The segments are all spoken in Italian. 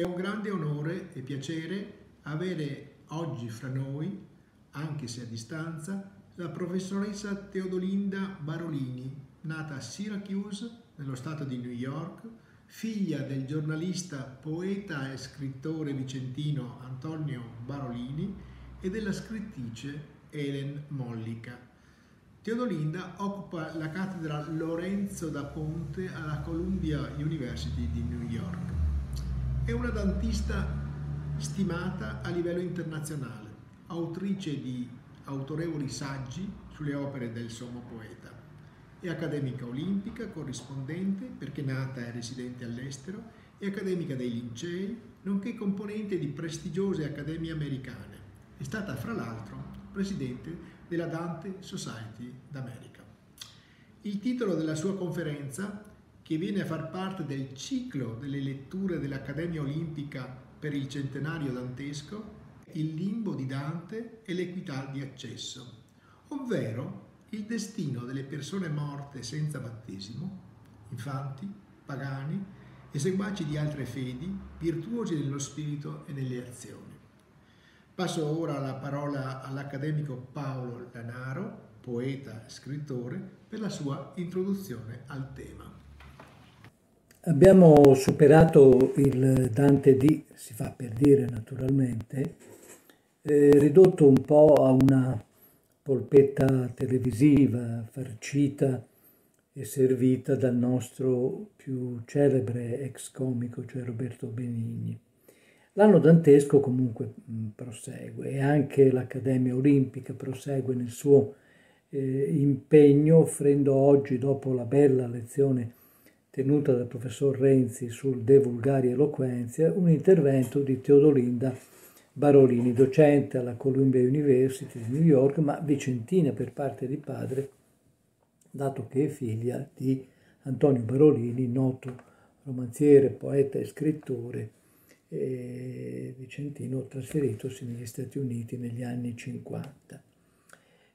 è un grande onore e piacere avere oggi fra noi, anche se a distanza, la professoressa Teodolinda Barolini, nata a Syracuse, nello stato di New York, figlia del giornalista, poeta e scrittore vicentino Antonio Barolini e della scrittrice Helen Mollica. Teodolinda occupa la cattedra Lorenzo da Ponte alla Columbia University di New York. È una dentista stimata a livello internazionale, autrice di autorevoli saggi sulle opere del sommo poeta. È accademica olimpica, corrispondente, perché nata e residente all'estero, e accademica dei Lincei, nonché componente di prestigiose accademie americane. È stata, fra l'altro, presidente della Dante Society d'America. Il titolo della sua conferenza che viene a far parte del ciclo delle letture dell'Accademia Olimpica per il centenario dantesco, il limbo di Dante e l'equità di accesso, ovvero il destino delle persone morte senza battesimo, infanti, pagani e seguaci di altre fedi, virtuosi nello spirito e nelle azioni. Passo ora la parola all'accademico Paolo Lanaro, poeta e scrittore, per la sua introduzione al tema. Abbiamo superato il Dante D, si fa per dire naturalmente, eh, ridotto un po' a una polpetta televisiva, farcita e servita dal nostro più celebre ex comico, cioè Roberto Benigni. L'anno dantesco comunque mm, prosegue e anche l'Accademia Olimpica prosegue nel suo eh, impegno offrendo oggi, dopo la bella lezione tenuta dal professor Renzi sul De Vulgari Eloquenzia, un intervento di Teodolinda Barolini, docente alla Columbia University di New York, ma vicentina per parte di padre, dato che è figlia di Antonio Barolini, noto romanziere, poeta e scrittore eh, vicentino, trasferitosi negli Stati Uniti negli anni 50.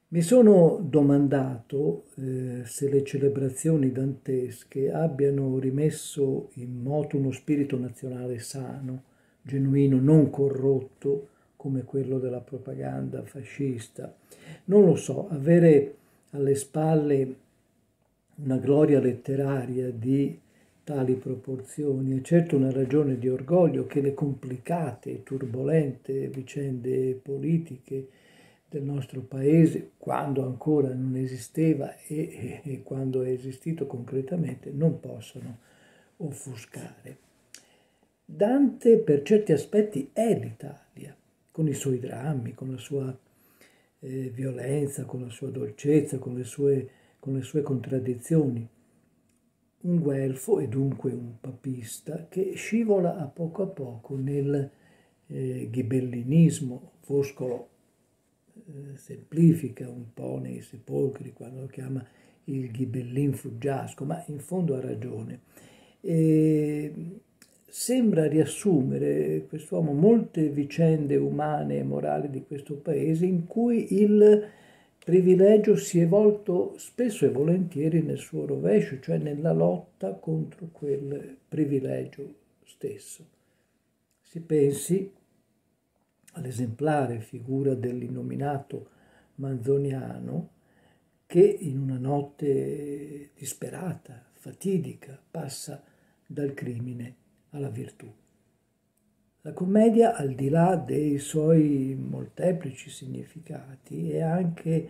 Mi sono domandato eh, se le celebrazioni dantesche abbiano rimesso in moto uno spirito nazionale sano, genuino, non corrotto come quello della propaganda fascista. Non lo so, avere alle spalle una gloria letteraria di tali proporzioni è certo una ragione di orgoglio che le complicate e turbolente vicende politiche del nostro paese, quando ancora non esisteva e, e, e quando è esistito concretamente, non possono offuscare. Dante per certi aspetti è l'Italia, con i suoi drammi, con la sua eh, violenza, con la sua dolcezza, con le sue, con le sue contraddizioni. Un guelfo e dunque un papista che scivola a poco a poco nel eh, ghibellinismo, foscolo eh, semplifica un po' nei sepolcri quando lo chiama il ghibellin fuggiasco, ma in fondo ha ragione. E sembra riassumere quest'uomo molte vicende umane e morali di questo paese in cui il privilegio si è volto spesso e volentieri nel suo rovescio, cioè nella lotta contro quel privilegio stesso. Si pensi all'esemplare figura dell'innominato manzoniano che in una notte disperata, fatidica, passa dal crimine alla virtù. La commedia, al di là dei suoi molteplici significati, è anche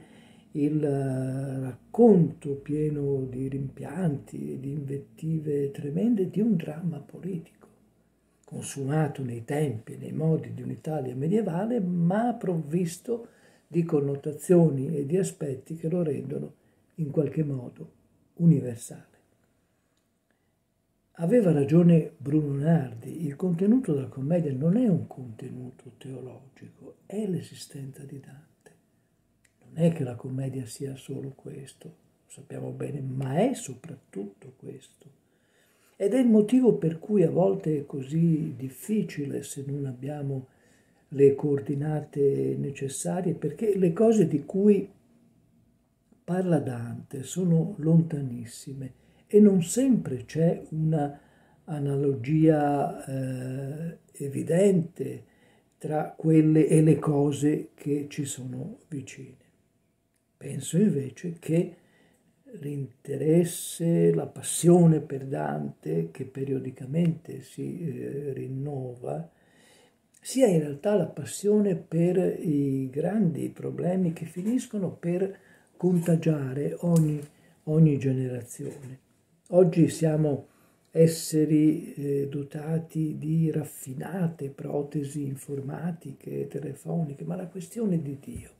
il eh, racconto pieno di rimpianti e di invettive tremende di un dramma politico consumato nei tempi e nei modi di un'Italia medievale, ma provvisto di connotazioni e di aspetti che lo rendono in qualche modo universale. Aveva ragione Bruno Nardi, il contenuto della commedia non è un contenuto teologico, è l'esistenza di Dante. Non è che la commedia sia solo questo, lo sappiamo bene, ma è soprattutto questo. Ed è il motivo per cui a volte è così difficile se non abbiamo le coordinate necessarie, perché le cose di cui parla Dante sono lontanissime e non sempre c'è una analogia eh, evidente tra quelle e le cose che ci sono vicine. Penso invece che l'interesse, la passione per Dante che periodicamente si eh, rinnova, sia in realtà la passione per i grandi problemi che finiscono per contagiare ogni, ogni generazione. Oggi siamo esseri eh, dotati di raffinate protesi informatiche e telefoniche, ma la questione di Dio,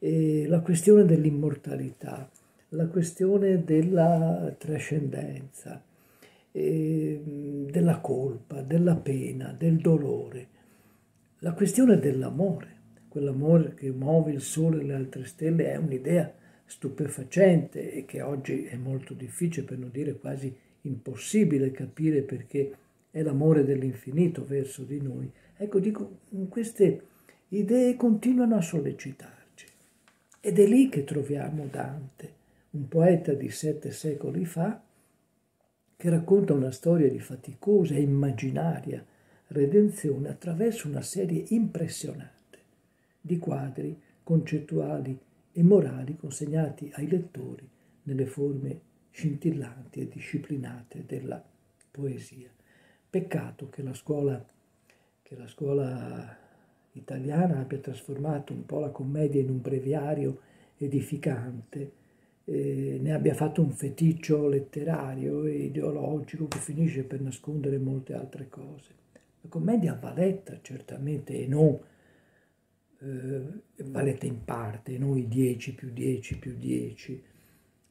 eh, la questione dell'immortalità, la questione della trascendenza, eh, della colpa, della pena, del dolore, la questione dell'amore. Quell'amore che muove il sole e le altre stelle è un'idea stupefacente e che oggi è molto difficile, per non dire quasi impossibile capire perché è l'amore dell'infinito verso di noi. Ecco, dico, queste idee continuano a sollecitarci. Ed è lì che troviamo Dante, un poeta di sette secoli fa, che racconta una storia di faticosa e immaginaria redenzione attraverso una serie impressionante di quadri concettuali e morali consegnati ai lettori nelle forme scintillanti e disciplinate della poesia. Peccato che la scuola, che la scuola italiana abbia trasformato un po' la commedia in un breviario edificante eh, ne abbia fatto un feticcio letterario e ideologico che finisce per nascondere molte altre cose. La commedia va valetta certamente e non eh, letta in parte, non i 10 più 10 più 10,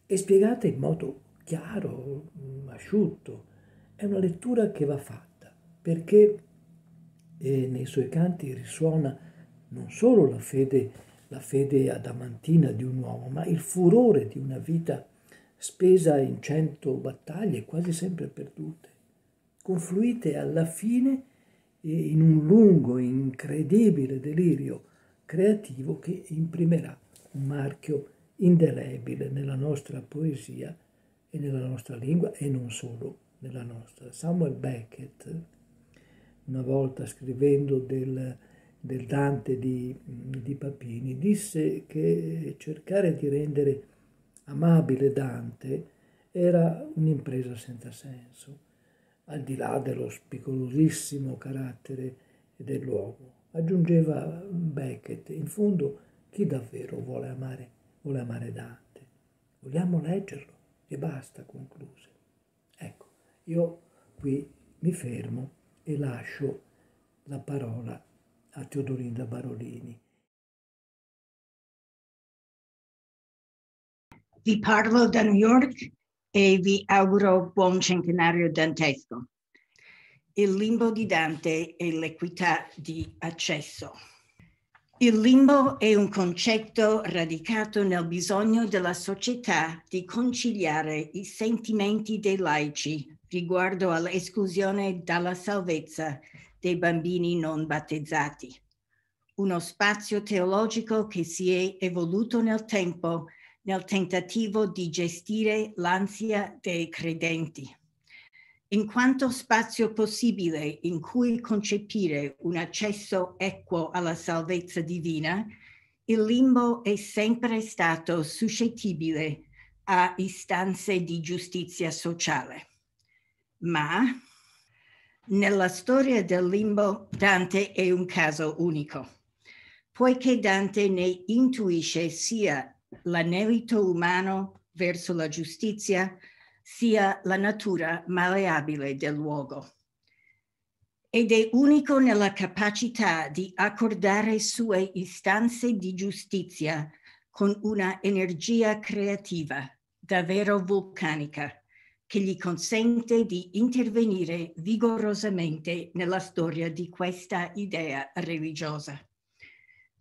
e spiegata in modo chiaro, mm, asciutto. È una lettura che va fatta perché eh, nei suoi canti risuona non solo la fede la fede adamantina di un uomo, ma il furore di una vita spesa in cento battaglie, quasi sempre perdute, confluite alla fine in un lungo, incredibile delirio creativo che imprimerà un marchio indelebile nella nostra poesia e nella nostra lingua e non solo nella nostra. Samuel Beckett, una volta scrivendo del del Dante di, di Papini, disse che cercare di rendere amabile Dante era un'impresa senza senso, al di là dello spicolosissimo carattere dell'uomo. Aggiungeva Beckett, in fondo chi davvero vuole amare, vuole amare Dante? Vogliamo leggerlo e basta, concluse. Ecco, io qui mi fermo e lascio la parola a Teodorinda Barolini. Vi parlo da New York e vi auguro buon centenario dantesco. Il limbo di Dante e l'equità di accesso. Il limbo è un concetto radicato nel bisogno della società di conciliare i sentimenti dei laici riguardo all'esclusione dalla salvezza dei bambini non battezzati. Uno spazio teologico che si è evoluto nel tempo nel tentativo di gestire l'ansia dei credenti. In quanto spazio possibile in cui concepire un accesso equo alla salvezza divina, il limbo è sempre stato suscettibile a istanze di giustizia sociale. Ma nella storia del limbo Dante è un caso unico, poiché Dante ne intuisce sia l'anelito umano verso la giustizia, sia la natura maleabile del luogo. Ed è unico nella capacità di accordare sue istanze di giustizia con una energia creativa davvero vulcanica che gli consente di intervenire vigorosamente nella storia di questa idea religiosa.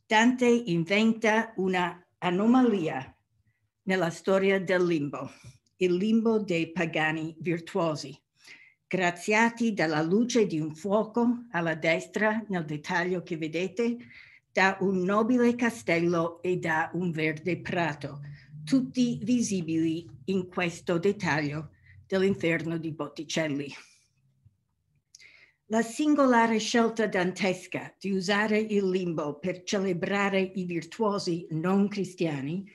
Dante inventa una anomalia nella storia del limbo, il limbo dei pagani virtuosi, graziati dalla luce di un fuoco alla destra nel dettaglio che vedete, da un nobile castello e da un verde prato, tutti visibili in questo dettaglio dell'inferno di Botticelli. La singolare scelta dantesca di usare il limbo per celebrare i virtuosi non cristiani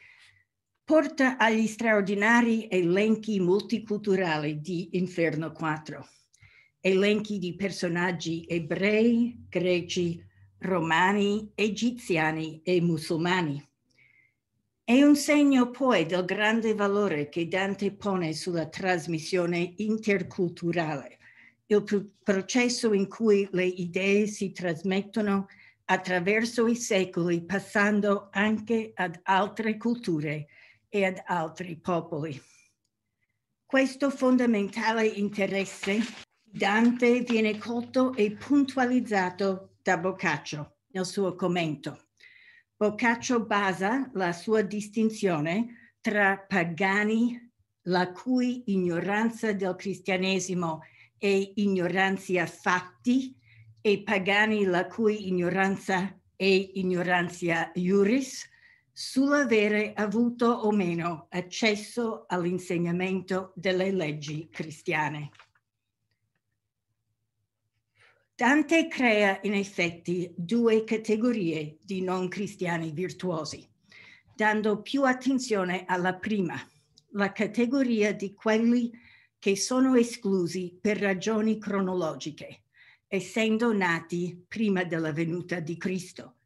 porta agli straordinari elenchi multiculturali di Inferno 4, elenchi di personaggi ebrei, greci, romani, egiziani e musulmani. È un segno poi del grande valore che Dante pone sulla trasmissione interculturale, il processo in cui le idee si trasmettono attraverso i secoli, passando anche ad altre culture e ad altri popoli. Questo fondamentale interesse Dante viene colto e puntualizzato da Boccaccio nel suo commento. Boccaccio basa la sua distinzione tra pagani la cui ignoranza del cristianesimo è ignoranza fatti e pagani la cui ignoranza è ignoranza iuris, sull'avere avuto o meno accesso all'insegnamento delle leggi cristiane. Dante crea in effetti due categorie di non cristiani virtuosi, dando più attenzione alla prima, la categoria di quelli che sono esclusi per ragioni cronologiche, essendo nati prima della venuta di Cristo.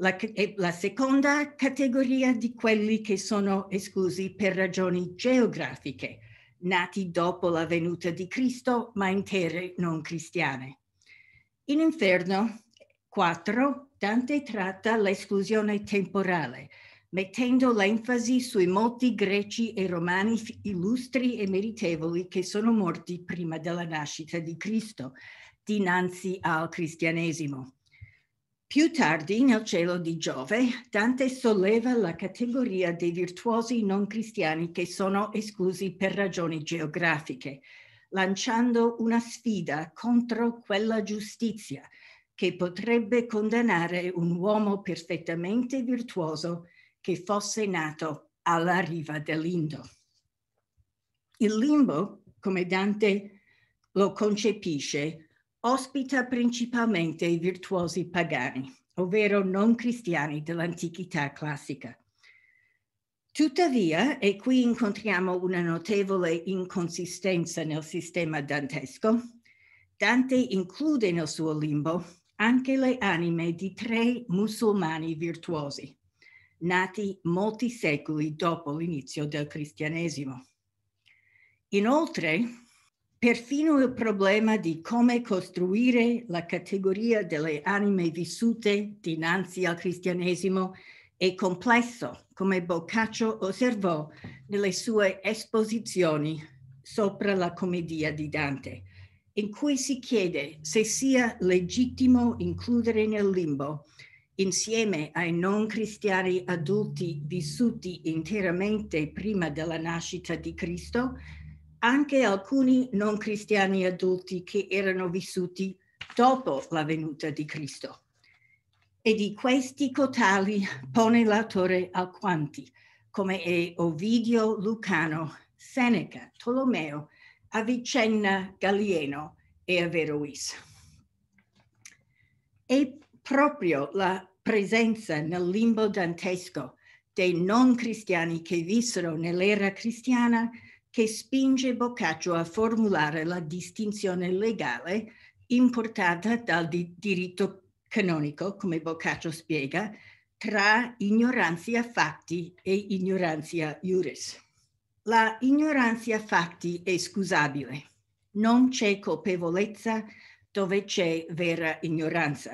La, la, seconda categoria di quelli che sono esclusi per ragioni geografiche, nati dopo la venuta di Cristo, ma in terre non cristiane. In inferno 4 Dante tratta l'esclusione temporale, mettendo l'enfasi sui molti greci e romani illustri e meritevoli che sono morti prima della nascita di Cristo, dinanzi al cristianesimo. Più tardi, nel cielo di Giove, Dante solleva la categoria dei virtuosi non cristiani che sono esclusi per ragioni geografiche, lanciando una sfida contro quella giustizia che potrebbe condannare un uomo perfettamente virtuoso che fosse nato alla riva dell'Indo. Il limbo, come Dante lo concepisce, ospita principalmente i virtuosi pagani, ovvero non cristiani dell'antichità classica. Tuttavia, e qui incontriamo una notevole inconsistenza nel sistema dantesco, Dante include nel suo limbo anche le anime di tre musulmani virtuosi, nati molti secoli dopo l'inizio del cristianesimo. Inoltre, perfino il problema di come costruire la categoria delle anime vissute dinanzi al cristianesimo e complesso, come Boccaccio osservò nelle sue esposizioni sopra la commedia di Dante, in cui si chiede se sia legittimo includere nel limbo, insieme ai non cristiani adulti vissuti interamente prima della nascita di Cristo, anche alcuni non cristiani adulti che erano vissuti dopo la venuta di Cristo e di questi cotali pone l'autore alquanti, come è Ovidio Lucano, Seneca, Tolomeo, Avicenna, Galieno e Averrois. È proprio la presenza nel limbo dantesco dei non cristiani che vissero nell'era cristiana che spinge Boccaccio a formulare la distinzione legale importata dal diritto canonico, come Boccaccio spiega, tra ignoranzia fatti e ignoranzia iuris. La ignoranzia fatti è scusabile. Non c'è colpevolezza dove c'è vera ignoranza.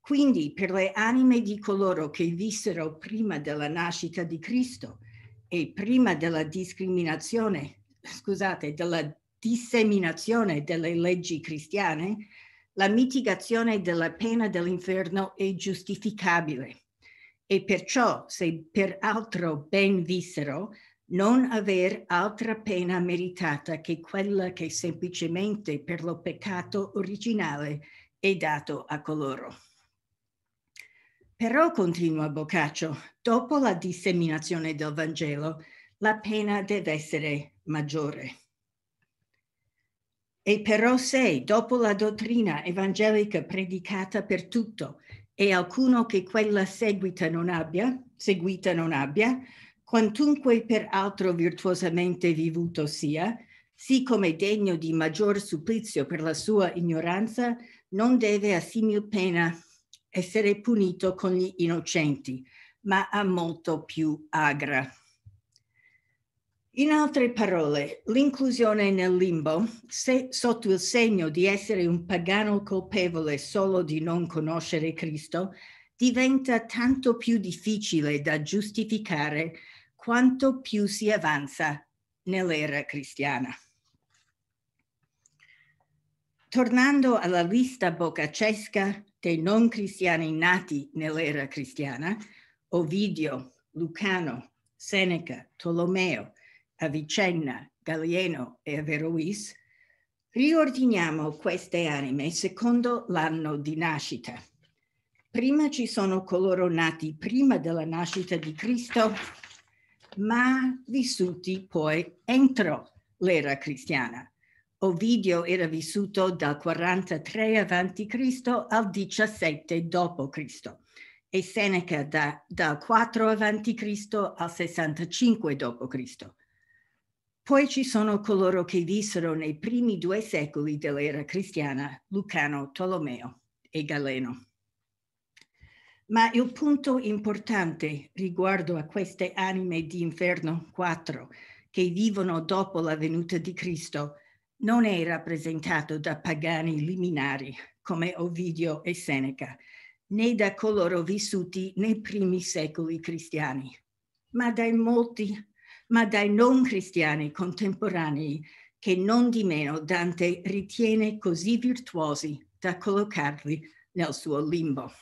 Quindi per le anime di coloro che vissero prima della nascita di Cristo e prima della discriminazione, scusate, della disseminazione delle leggi cristiane, la mitigazione della pena dell'inferno è giustificabile e perciò se peraltro ben vissero non aver altra pena meritata che quella che semplicemente per lo peccato originale è dato a coloro. Però, continua Boccaccio, dopo la disseminazione del Vangelo, la pena deve essere maggiore. E però se, dopo la dottrina evangelica predicata per tutto, e alcuno che quella seguita non abbia, seguita non abbia, quantunque per altro virtuosamente vivuto sia, sì come degno di maggior supplizio per la sua ignoranza, non deve a simil pena essere punito con gli innocenti, ma a molto più agra. In altre parole, l'inclusione nel limbo, se, sotto il segno di essere un pagano colpevole solo di non conoscere Cristo, diventa tanto più difficile da giustificare quanto più si avanza nell'era cristiana. Tornando alla lista boccacesca dei non cristiani nati nell'era cristiana, Ovidio, Lucano, Seneca, Tolomeo, Avicenna, Galieno e Averrois, riordiniamo queste anime secondo l'anno di nascita. Prima ci sono coloro nati prima della nascita di Cristo, ma vissuti poi entro l'era cristiana. Ovidio era vissuto dal 43 a.C. al 17 d.C. e Seneca da, dal 4 a.C. al 65 d.C. Poi ci sono coloro che vissero nei primi due secoli dell'era cristiana, Lucano, Tolomeo e Galeno. Ma il punto importante riguardo a queste anime di inferno 4 che vivono dopo la venuta di Cristo non è rappresentato da pagani liminari come Ovidio e Seneca, né da coloro vissuti nei primi secoli cristiani, ma dai molti ma dai non cristiani contemporanei che non di meno Dante ritiene così virtuosi da collocarli nel suo limbo.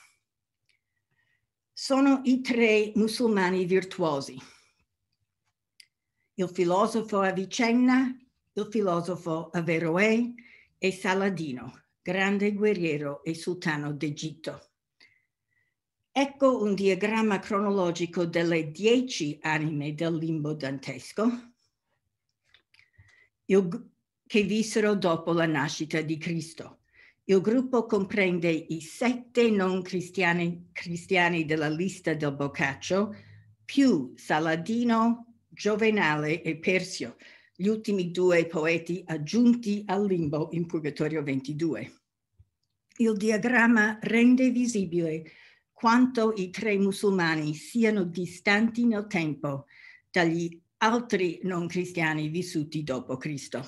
Sono i tre musulmani virtuosi. Il filosofo Avicenna, il filosofo Averroè e Saladino, grande guerriero e sultano d'Egitto. Ecco un diagramma cronologico delle dieci anime del limbo dantesco il, che vissero dopo la nascita di Cristo. Il gruppo comprende i sette non cristiani, cristiani della lista del Boccaccio, più Saladino, Giovenale e Persio, gli ultimi due poeti aggiunti al limbo in Purgatorio 22. Il diagramma rende visibile quanto i tre musulmani siano distanti nel tempo dagli altri non cristiani vissuti dopo Cristo.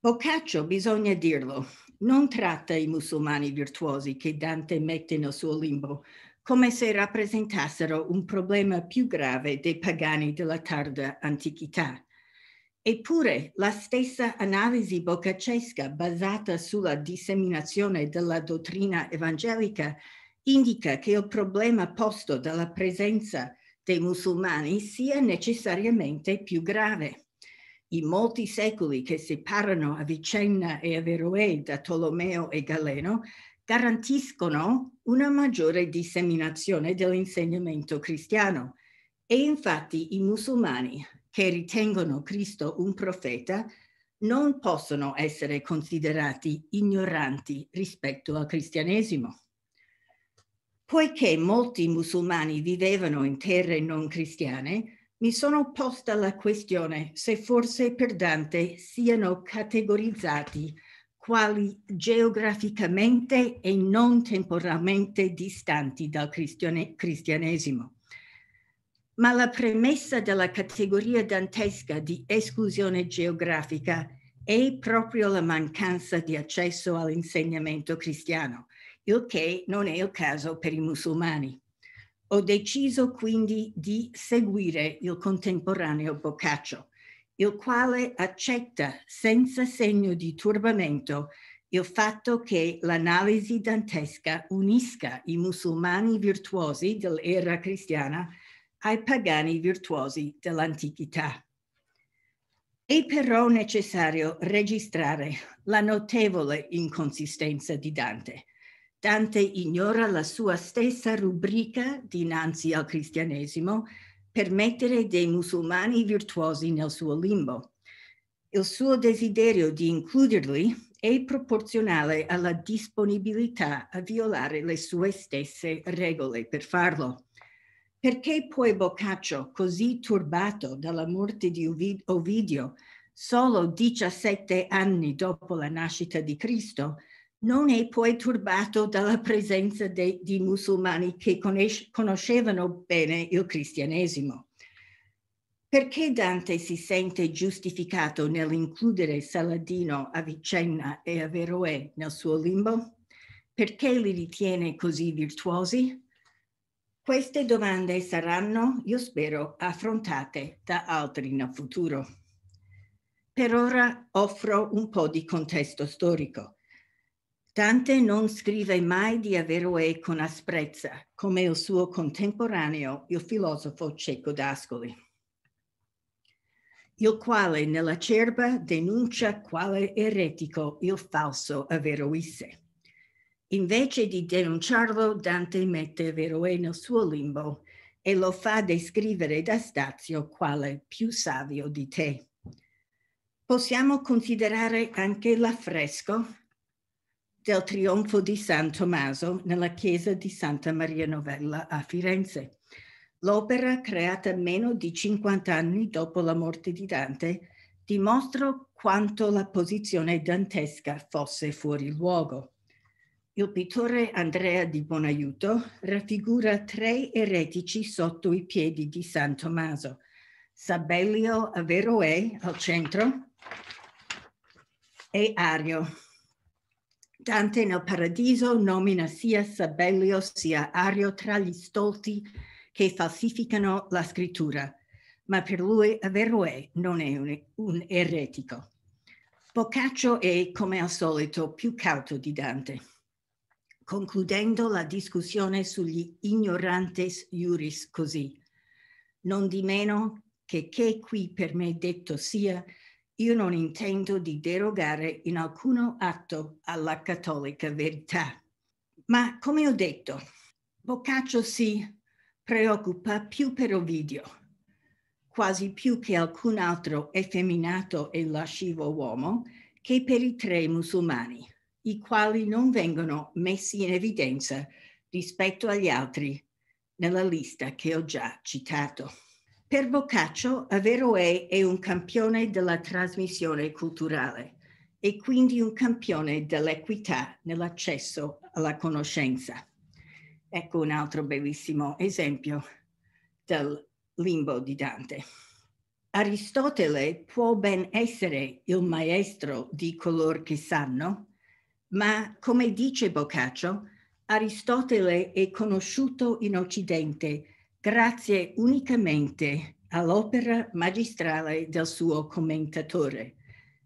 Boccaccio, bisogna dirlo, non tratta i musulmani virtuosi che Dante mette nel suo limbo come se rappresentassero un problema più grave dei pagani della tarda antichità. Eppure la stessa analisi boccaccesca basata sulla disseminazione della dottrina evangelica indica che il problema posto dalla presenza dei musulmani sia necessariamente più grave. I molti secoli che separano Avicenna e Averroè da Tolomeo e Galeno garantiscono una maggiore disseminazione dell'insegnamento cristiano e infatti i musulmani che ritengono Cristo un profeta non possono essere considerati ignoranti rispetto al cristianesimo. Poiché molti musulmani vivevano in terre non cristiane, mi sono posta la questione se forse per Dante siano categorizzati quali geograficamente e non temporalmente distanti dal cristianesimo ma la premessa della categoria dantesca di esclusione geografica è proprio la mancanza di accesso all'insegnamento cristiano, il che non è il caso per i musulmani. Ho deciso quindi di seguire il contemporaneo Boccaccio, il quale accetta senza segno di turbamento il fatto che l'analisi dantesca unisca i musulmani virtuosi dell'era cristiana ai pagani virtuosi dell'antichità. È però necessario registrare la notevole inconsistenza di Dante. Dante ignora la sua stessa rubrica dinanzi al cristianesimo per mettere dei musulmani virtuosi nel suo limbo. Il suo desiderio di includerli è proporzionale alla disponibilità a violare le sue stesse regole per farlo. Perché poi Boccaccio, così turbato dalla morte di Ovidio, solo 17 anni dopo la nascita di Cristo, non è poi turbato dalla presenza de, di musulmani che conoscevano bene il cristianesimo. Perché Dante si sente giustificato nell'includere Saladino, Avicenna e Averroè nel suo limbo? Perché li ritiene così virtuosi? Queste domande saranno, io spero, affrontate da altri nel futuro. Per ora offro un po' di contesto storico. Dante non scrive mai di Averroè con asprezza, come il suo contemporaneo, il filosofo cieco d'Ascoli, il quale nella cerba denuncia quale eretico il falso Averroisse. Invece di denunciarlo, Dante mette Veroe nel suo limbo e lo fa descrivere da Stazio quale più savio di te. Possiamo considerare anche l'affresco del trionfo di San Tommaso nella chiesa di Santa Maria Novella a Firenze. L'opera, creata meno di 50 anni dopo la morte di Dante, dimostra quanto la posizione dantesca fosse fuori luogo. Il pittore Andrea di Bonaiuto raffigura tre eretici sotto i piedi di San Tommaso, Sabellio Averroè al centro e Ario. Dante nel paradiso nomina sia Sabellio sia Ario tra gli stolti che falsificano la scrittura, ma per lui Averroè non è un, un eretico. Boccaccio è, come al solito, più cauto di Dante concludendo la discussione sugli ignorantes iuris così. Non di meno che che qui per me detto sia, io non intendo di derogare in alcuno atto alla cattolica verità. Ma come ho detto, Boccaccio si preoccupa più per Ovidio, quasi più che alcun altro effeminato e lascivo uomo, che per i tre musulmani i quali non vengono messi in evidenza rispetto agli altri nella lista che ho già citato. Per Boccaccio, Averroè è un campione della trasmissione culturale e quindi un campione dell'equità nell'accesso alla conoscenza. Ecco un altro bellissimo esempio del limbo di Dante. Aristotele può ben essere il maestro di coloro che sanno, ma come dice Boccaccio, Aristotele è conosciuto in Occidente grazie unicamente all'opera magistrale del suo commentatore,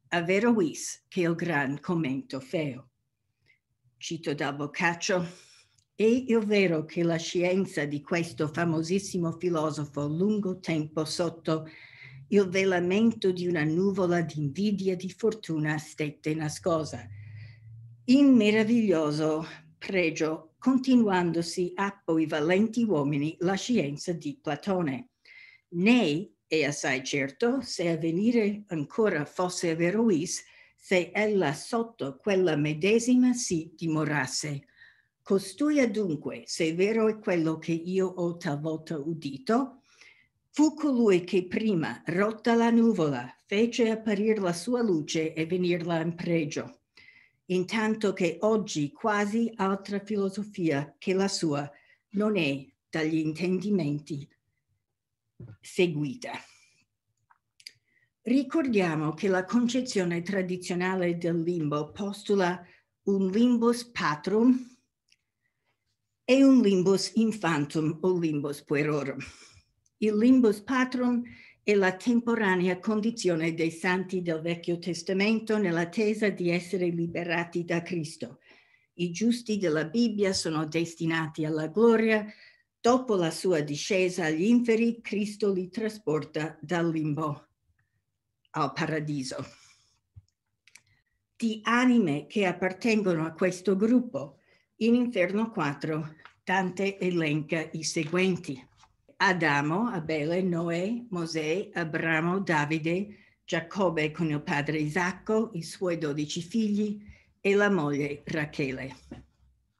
Avero Huis, che è il gran commento feo. Cito da Boccaccio, è il vero che la scienza di questo famosissimo filosofo lungo tempo sotto il velamento di una nuvola di invidia di fortuna stette nascosa, in meraviglioso pregio, continuandosi appo i valenti uomini la scienza di Platone. Nei è assai certo se a venire ancora fosse Verois, se ella sotto quella medesima si dimorasse. Costui adunque, se vero è quello che io ho talvolta udito, fu colui che prima, rotta la nuvola, fece apparir la sua luce e venirla in pregio intanto che oggi quasi altra filosofia che la sua non è dagli intendimenti seguita. Ricordiamo che la concezione tradizionale del limbo postula un limbus patrum e un limbus infantum o limbus puerorum. Il limbus patrum è e la temporanea condizione dei santi del Vecchio Testamento nell'attesa di essere liberati da Cristo. I giusti della Bibbia sono destinati alla gloria. Dopo la sua discesa agli inferi, Cristo li trasporta dal limbo al paradiso. Di anime che appartengono a questo gruppo, in Inferno 4 Dante elenca i seguenti. Adamo, Abele, Noè, Mosè, Abramo, Davide, Giacobbe con il padre Isacco, i suoi dodici figli e la moglie Rachele.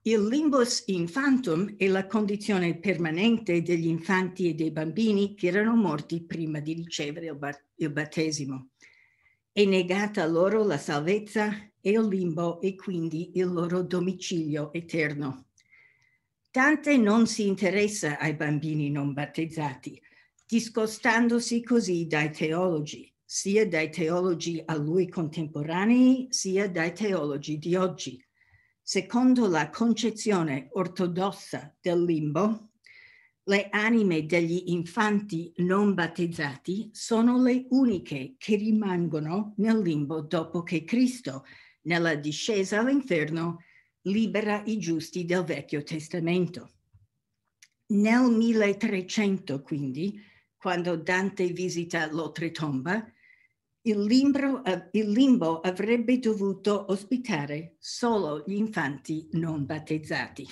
Il limbus infantum è la condizione permanente degli infanti e dei bambini che erano morti prima di ricevere il, bat- il battesimo. È negata loro la salvezza e il limbo è quindi il loro domicilio eterno. Tante non si interessa ai bambini non battezzati, discostandosi così dai teologi, sia dai teologi a lui contemporanei, sia dai teologi di oggi. Secondo la concezione ortodossa del limbo, le anime degli infanti non battezzati sono le uniche che rimangono nel limbo dopo che Cristo, nella discesa all'inferno, libera i giusti del Vecchio Testamento. Nel 1300, quindi, quando Dante visita l'oltretomba, il limbo, il limbo avrebbe dovuto ospitare solo gli infanti non battezzati.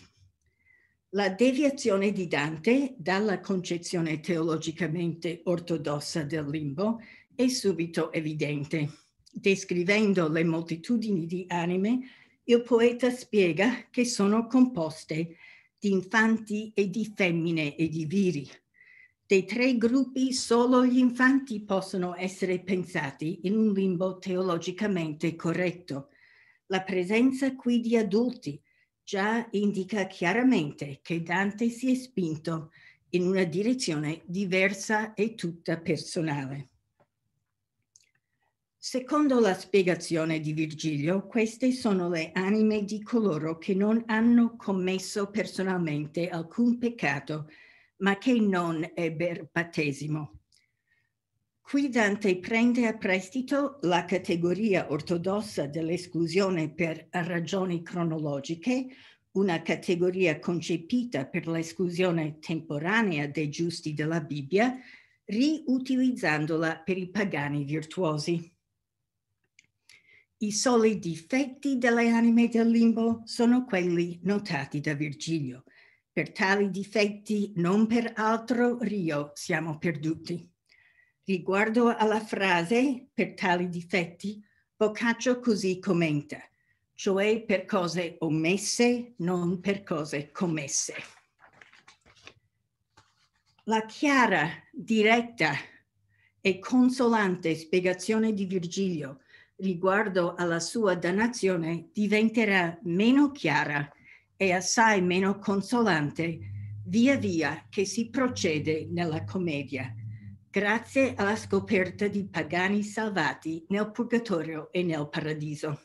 La deviazione di Dante dalla concezione teologicamente ortodossa del limbo è subito evidente, descrivendo le moltitudini di anime il poeta spiega che sono composte di infanti e di femmine e di viri. Dei tre gruppi solo gli infanti possono essere pensati in un limbo teologicamente corretto. La presenza qui di adulti già indica chiaramente che Dante si è spinto in una direzione diversa e tutta personale. Secondo la spiegazione di Virgilio, queste sono le anime di coloro che non hanno commesso personalmente alcun peccato, ma che non ebber battesimo. Qui Dante prende a prestito la categoria ortodossa dell'esclusione per ragioni cronologiche, una categoria concepita per l'esclusione temporanea dei giusti della Bibbia, riutilizzandola per i pagani virtuosi. I soli difetti delle anime del limbo sono quelli notati da Virgilio. Per tali difetti, non per altro rio siamo perduti. Riguardo alla frase per tali difetti, Boccaccio così commenta, cioè per cose omesse, non per cose commesse. La chiara, diretta e consolante spiegazione di Virgilio riguardo alla sua dannazione diventerà meno chiara e assai meno consolante via via che si procede nella commedia, grazie alla scoperta di pagani salvati nel purgatorio e nel paradiso.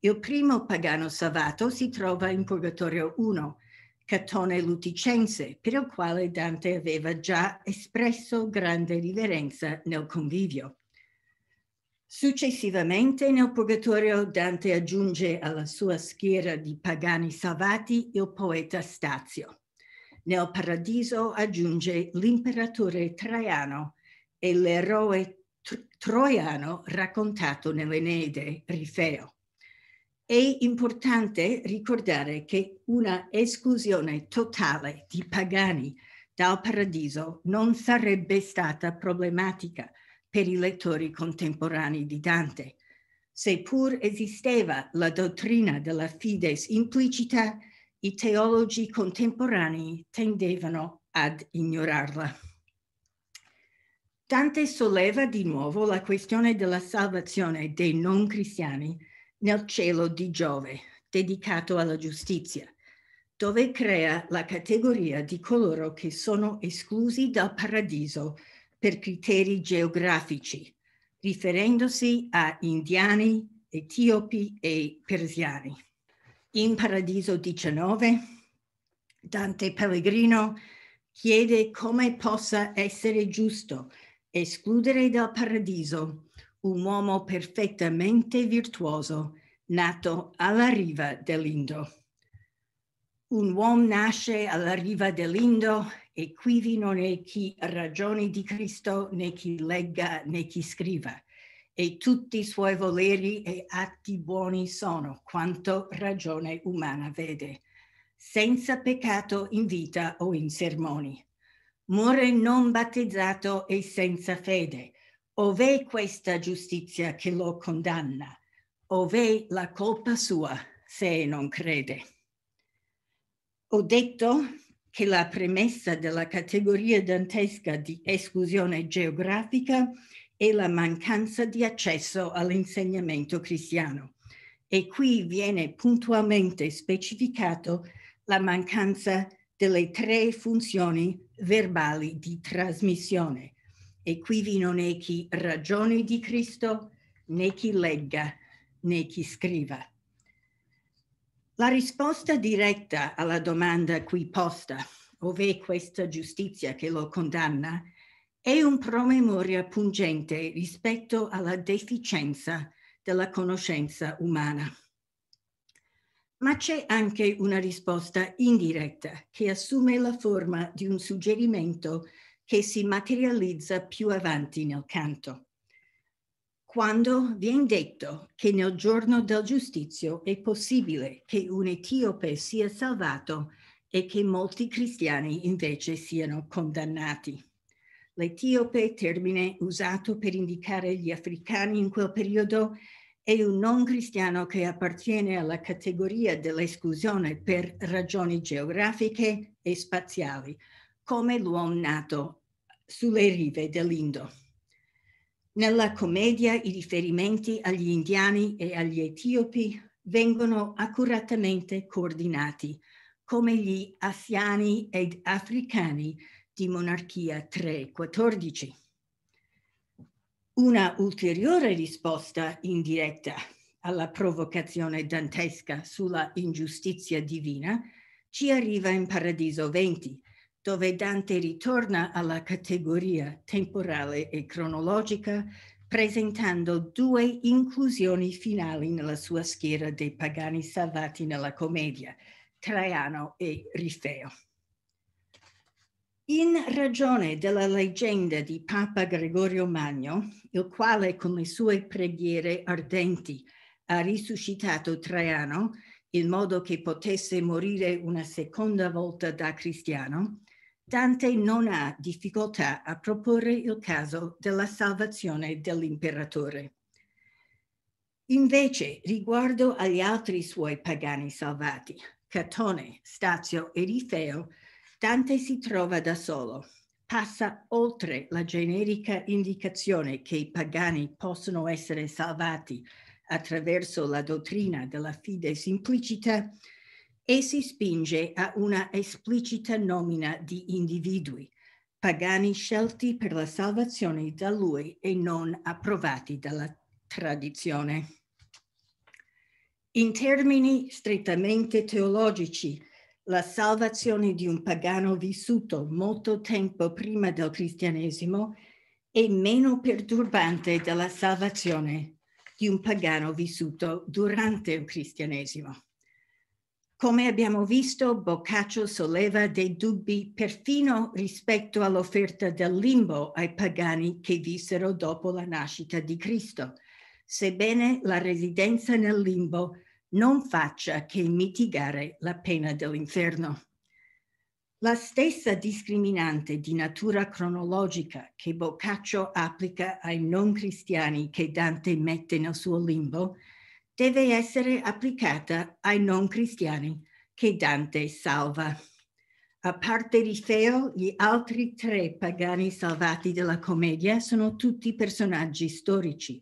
Il primo pagano salvato si trova in Purgatorio 1, Catone Luticense, per il quale Dante aveva già espresso grande riverenza nel convivio. Successivamente nel Purgatorio Dante aggiunge alla sua schiera di pagani salvati il poeta Stazio. Nel Paradiso aggiunge l'imperatore Traiano e l'eroe tr- troiano raccontato nell'Eneide Rifeo. È importante ricordare che una esclusione totale di pagani dal paradiso non sarebbe stata problematica per i lettori contemporanei di Dante. Seppur esisteva la dottrina della fides implicita, i teologi contemporanei tendevano ad ignorarla. Dante solleva di nuovo la questione della salvazione dei non cristiani nel cielo di Giove, dedicato alla giustizia, dove crea la categoria di coloro che sono esclusi dal paradiso per criteri geografici, riferendosi a indiani, etiopi e persiani. In Paradiso 19, Dante Pellegrino chiede come possa essere giusto escludere dal paradiso un uomo perfettamente virtuoso nato alla riva dell'Indo. Un uomo nasce alla riva dell'Indo e quivi non è chi ragioni di Cristo, né chi legga, né chi scriva. E tutti i suoi voleri e atti buoni sono quanto ragione umana vede, senza peccato in vita o in sermoni. Muore non battezzato e senza fede. Ov'è questa giustizia che lo condanna? Ov'è la colpa sua se non crede? Ho detto che la premessa della categoria dantesca di esclusione geografica è la mancanza di accesso all'insegnamento cristiano e qui viene puntualmente specificato la mancanza delle tre funzioni verbali di trasmissione. E qui non è chi ragioni di Cristo, né chi legga, né chi scriva. La risposta diretta alla domanda qui posta, ov'è questa giustizia che lo condanna, è un promemoria pungente rispetto alla deficienza della conoscenza umana. Ma c'è anche una risposta indiretta che assume la forma di un suggerimento che si materializza più avanti nel canto quando viene detto che nel giorno del giudizio è possibile che un etiope sia salvato e che molti cristiani invece siano condannati. L'etiope, termine usato per indicare gli africani in quel periodo, è un non cristiano che appartiene alla categoria dell'esclusione per ragioni geografiche e spaziali, come l'uomo nato sulle rive dell'Indo. Nella commedia i riferimenti agli indiani e agli etiopi vengono accuratamente coordinati, come gli asiani ed africani di monarchia 3-14. Una ulteriore risposta indiretta alla provocazione dantesca sulla ingiustizia divina ci arriva in Paradiso 20, dove Dante ritorna alla categoria temporale e cronologica presentando due inclusioni finali nella sua schiera dei pagani salvati nella commedia, Traiano e Rifeo. In ragione della leggenda di Papa Gregorio Magno, il quale con le sue preghiere ardenti ha risuscitato Traiano in modo che potesse morire una seconda volta da cristiano, Dante non ha difficoltà a proporre il caso della salvazione dell'imperatore. Invece, riguardo agli altri suoi pagani salvati, Catone, Stazio e Rifeo, Dante si trova da solo, passa oltre la generica indicazione che i pagani possono essere salvati attraverso la dottrina della fide simplicita e si spinge a una esplicita nomina di individui, pagani scelti per la salvazione da lui e non approvati dalla tradizione. In termini strettamente teologici, la salvazione di un pagano vissuto molto tempo prima del cristianesimo è meno perturbante della salvazione di un pagano vissuto durante il cristianesimo. Come abbiamo visto, Boccaccio solleva dei dubbi perfino rispetto all'offerta del limbo ai pagani che vissero dopo la nascita di Cristo, sebbene la residenza nel limbo non faccia che mitigare la pena dell'inferno. La stessa discriminante di natura cronologica che Boccaccio applica ai non cristiani che Dante mette nel suo limbo deve essere applicata ai non cristiani che Dante salva. A parte di Feo, gli altri tre pagani salvati della commedia sono tutti personaggi storici,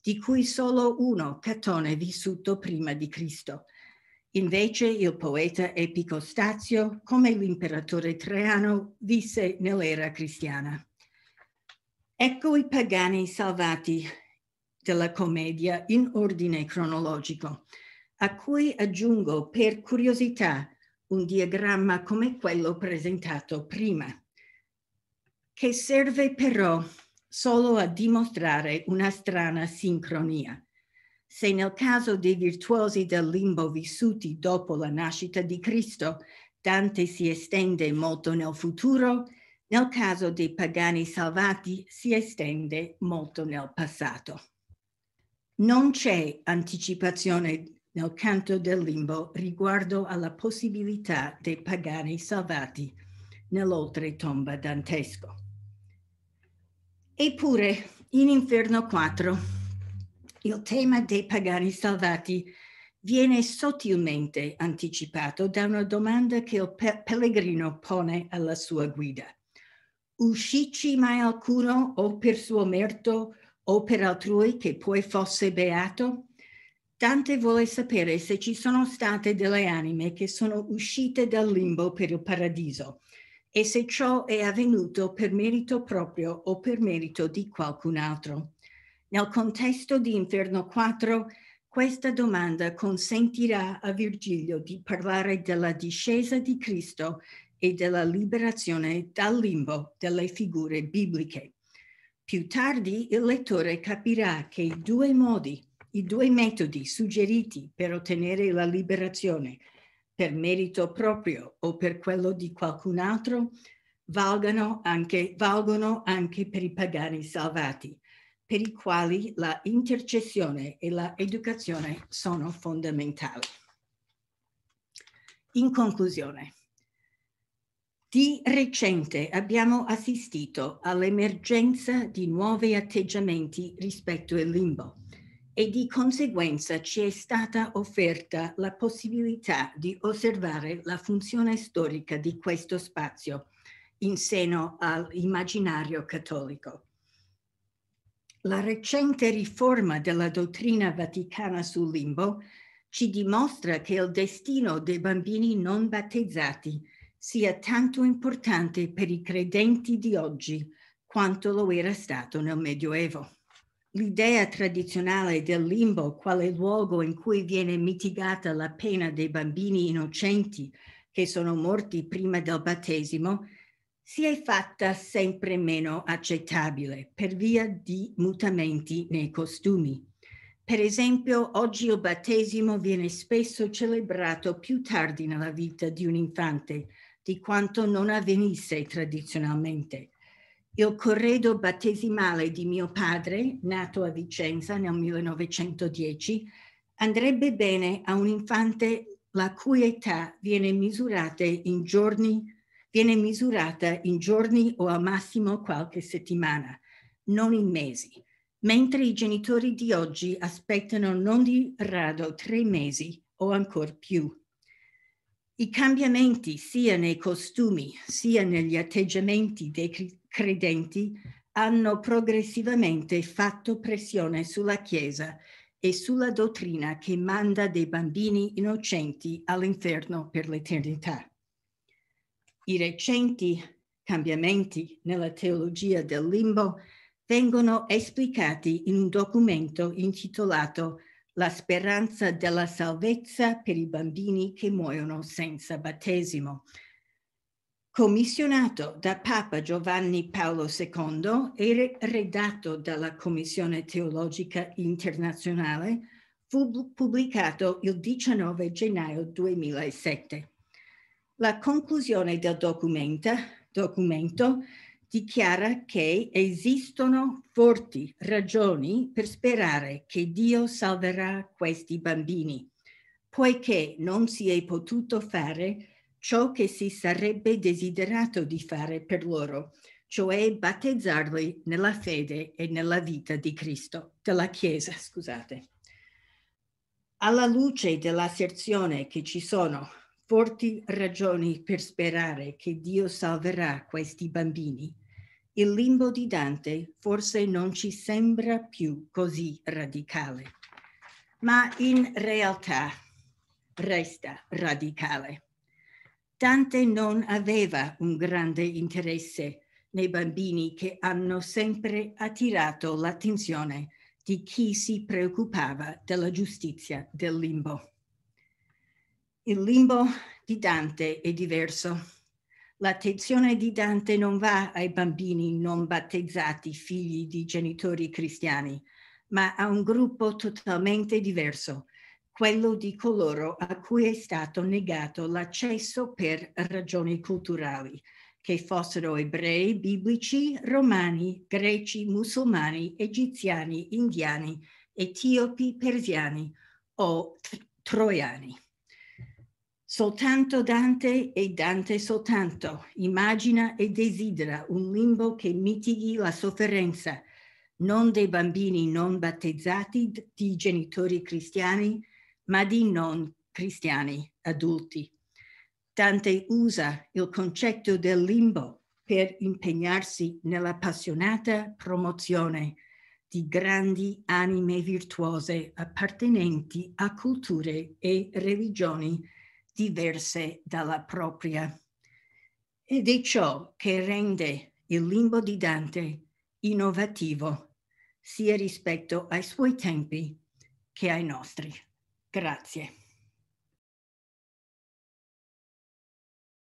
di cui solo uno, Catone, vissuto prima di Cristo. Invece il poeta epico Stazio, come l'imperatore Treano, visse nell'era cristiana. Ecco i pagani salvati della commedia in ordine cronologico, a cui aggiungo per curiosità un diagramma come quello presentato prima, che serve però solo a dimostrare una strana sincronia. Se nel caso dei virtuosi del limbo vissuti dopo la nascita di Cristo, Dante si estende molto nel futuro, nel caso dei pagani salvati si estende molto nel passato. Non c'è anticipazione nel canto del limbo riguardo alla possibilità dei pagani salvati nell'oltretomba dantesco. Eppure, in Inferno 4, il tema dei pagani salvati viene sottilmente anticipato da una domanda che il pe- pellegrino pone alla sua guida. Uscici mai alcuno o per suo merito o per altrui che poi fosse beato? Dante vuole sapere se ci sono state delle anime che sono uscite dal limbo per il paradiso e se ciò è avvenuto per merito proprio o per merito di qualcun altro. Nel contesto di Inferno 4, questa domanda consentirà a Virgilio di parlare della discesa di Cristo e della liberazione dal limbo delle figure bibliche. Più tardi il lettore capirà che i due modi, i due metodi suggeriti per ottenere la liberazione, per merito proprio o per quello di qualcun altro, valgono anche, valgono anche per i pagani salvati, per i quali la intercessione e l'educazione sono fondamentali. In conclusione, di recente abbiamo assistito all'emergenza di nuovi atteggiamenti rispetto al limbo e di conseguenza ci è stata offerta la possibilità di osservare la funzione storica di questo spazio in seno all'immaginario cattolico. La recente riforma della dottrina vaticana sul limbo ci dimostra che il destino dei bambini non battezzati sia tanto importante per i credenti di oggi quanto lo era stato nel Medioevo. L'idea tradizionale del limbo quale luogo in cui viene mitigata la pena dei bambini innocenti che sono morti prima del battesimo si è fatta sempre meno accettabile per via di mutamenti nei costumi. Per esempio, oggi il battesimo viene spesso celebrato più tardi nella vita di un infante, di quanto non avvenisse tradizionalmente. Il corredo battesimale di mio padre, nato a Vicenza nel 1910, andrebbe bene a un infante la cui età viene misurata in giorni, viene misurata in giorni o al massimo qualche settimana, non in mesi, mentre i genitori di oggi aspettano non di rado tre mesi o ancora più i cambiamenti sia nei costumi sia negli atteggiamenti dei credenti hanno progressivamente fatto pressione sulla Chiesa e sulla dottrina che manda dei bambini innocenti all'inferno per l'eternità. I recenti cambiamenti nella teologia del limbo vengono esplicati in un documento intitolato la speranza della salvezza per i bambini che muoiono senza battesimo. Commissionato da Papa Giovanni Paolo II e redatto dalla Commissione Teologica Internazionale, fu pubblicato il 19 gennaio 2007. La conclusione del documento, documento dichiara che esistono forti ragioni per sperare che Dio salverà questi bambini, poiché non si è potuto fare ciò che si sarebbe desiderato di fare per loro, cioè battezzarli nella fede e nella vita di Cristo, della Chiesa, scusate. Alla luce dell'asserzione che ci sono forti ragioni per sperare che Dio salverà questi bambini, il limbo di Dante forse non ci sembra più così radicale, ma in realtà resta radicale. Dante non aveva un grande interesse nei bambini che hanno sempre attirato l'attenzione di chi si preoccupava della giustizia del limbo. Il limbo di Dante è diverso L'attenzione di Dante non va ai bambini non battezzati, figli di genitori cristiani, ma a un gruppo totalmente diverso, quello di coloro a cui è stato negato l'accesso per ragioni culturali, che fossero ebrei, biblici, romani, greci, musulmani, egiziani, indiani, etiopi, persiani o troiani. Soltanto Dante e Dante soltanto immagina e desidera un limbo che mitighi la sofferenza, non dei bambini non battezzati di genitori cristiani, ma di non cristiani adulti. Dante usa il concetto del limbo per impegnarsi nella passionata promozione di grandi anime virtuose appartenenti a culture e religioni diverse dalla propria. Ed è ciò che rende il limbo di Dante innovativo sia rispetto ai suoi tempi che ai nostri. Grazie.